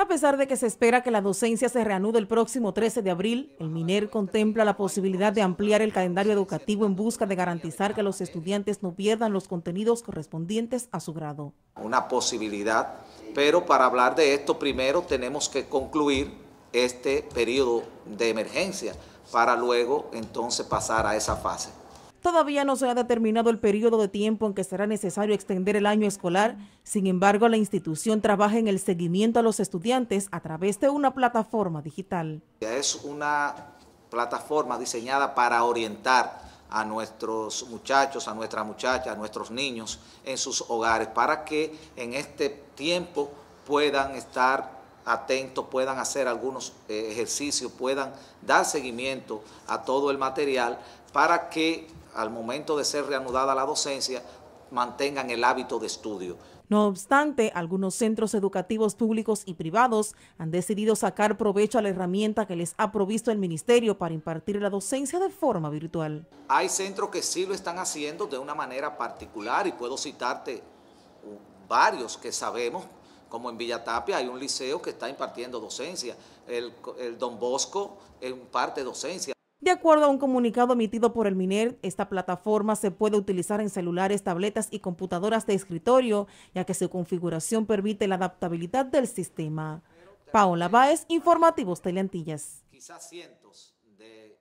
A pesar de que se espera que la docencia se reanude el próximo 13 de abril, el MINER contempla la posibilidad de ampliar el calendario educativo en busca de garantizar que los estudiantes no pierdan los contenidos correspondientes a su grado. Una posibilidad, pero para hablar de esto primero tenemos que concluir este periodo de emergencia para luego entonces pasar a esa fase. Todavía no se ha determinado el periodo de tiempo en que será necesario extender el año escolar, sin embargo la institución trabaja en el seguimiento a los estudiantes a través de una plataforma digital. Es una plataforma diseñada para orientar a nuestros muchachos, a nuestras muchachas, a nuestros niños en sus hogares, para que en este tiempo puedan estar atentos, puedan hacer algunos eh, ejercicios, puedan dar seguimiento a todo el material para que al momento de ser reanudada la docencia, mantengan el hábito de estudio. No obstante, algunos centros educativos públicos y privados han decidido sacar provecho a la herramienta que les ha provisto el Ministerio para impartir la docencia de forma virtual. Hay centros que sí lo están haciendo de una manera particular y puedo citarte varios que sabemos, como en Villatapia hay un liceo que está impartiendo docencia, el, Don Bosco imparte parte docencia. De acuerdo a un comunicado emitido por el MINER, esta plataforma se puede utilizar en celulares, tabletas y computadoras de escritorio, ya que su configuración permite la adaptabilidad del sistema. Paola Báez, Informativos Teleantillas. Quizás de